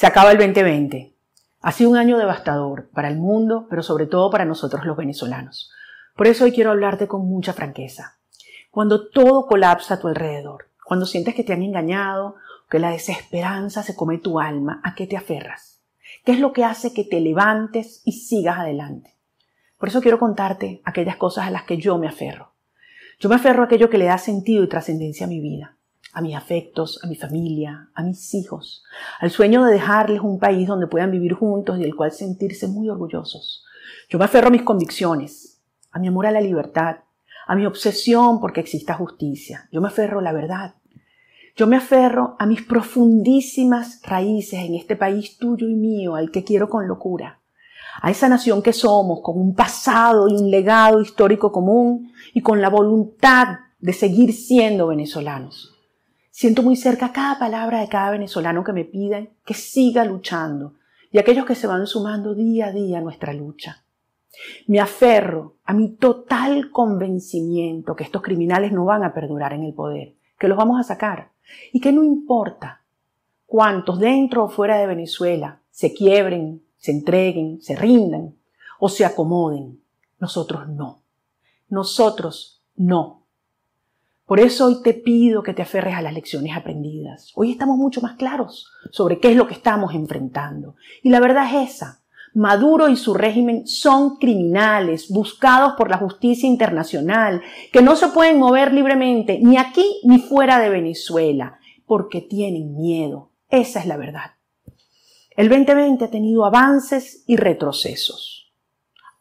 Se acaba el 2020. Ha sido un año devastador para el mundo, pero sobre todo para nosotros los venezolanos. Por eso hoy quiero hablarte con mucha franqueza. Cuando todo colapsa a tu alrededor, cuando sientes que te han engañado, que la desesperanza se come tu alma, ¿a qué te aferras? ¿Qué es lo que hace que te levantes y sigas adelante? Por eso quiero contarte aquellas cosas a las que yo me aferro. Yo me aferro a aquello que le da sentido y trascendencia a mi vida a mis afectos, a mi familia, a mis hijos, al sueño de dejarles un país donde puedan vivir juntos y el cual sentirse muy orgullosos. Yo me aferro a mis convicciones, a mi amor a la libertad, a mi obsesión porque exista justicia. Yo me aferro a la verdad. Yo me aferro a mis profundísimas raíces en este país tuyo y mío, al que quiero con locura. A esa nación que somos, con un pasado y un legado histórico común y con la voluntad de seguir siendo venezolanos. Siento muy cerca cada palabra de cada venezolano que me piden que siga luchando y aquellos que se van sumando día a día a nuestra lucha. Me aferro a mi total convencimiento que estos criminales no van a perdurar en el poder, que los vamos a sacar y que no importa cuántos dentro o fuera de Venezuela se quiebren, se entreguen, se rindan o se acomoden, nosotros no. Nosotros no por eso hoy te pido que te aferres a las lecciones aprendidas. Hoy estamos mucho más claros sobre qué es lo que estamos enfrentando. Y la verdad es esa. Maduro y su régimen son criminales buscados por la justicia internacional, que no se pueden mover libremente ni aquí ni fuera de Venezuela, porque tienen miedo. Esa es la verdad. El 2020 ha tenido avances y retrocesos.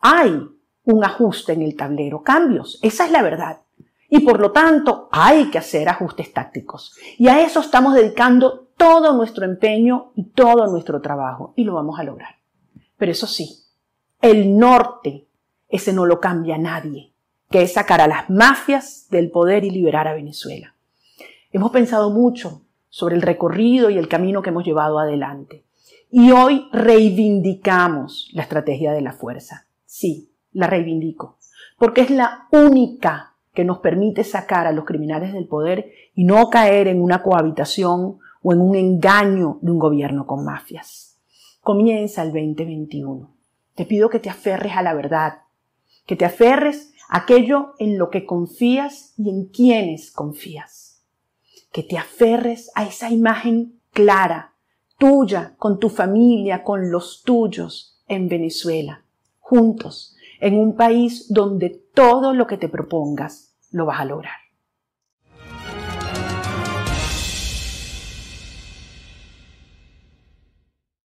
Hay un ajuste en el tablero, cambios, esa es la verdad. Y por lo tanto, hay que hacer ajustes tácticos. Y a eso estamos dedicando todo nuestro empeño y todo nuestro trabajo. Y lo vamos a lograr. Pero eso sí, el norte, ese no lo cambia nadie, que es sacar a las mafias del poder y liberar a Venezuela. Hemos pensado mucho sobre el recorrido y el camino que hemos llevado adelante. Y hoy reivindicamos la estrategia de la fuerza. Sí, la reivindico, porque es la única que nos permite sacar a los criminales del poder y no caer en una cohabitación o en un engaño de un gobierno con mafias. Comienza el 2021. Te pido que te aferres a la verdad, que te aferres a aquello en lo que confías y en quienes confías, que te aferres a esa imagen clara, tuya, con tu familia, con los tuyos, en Venezuela, juntos, en un país donde todo lo que te propongas lo vas a lograr.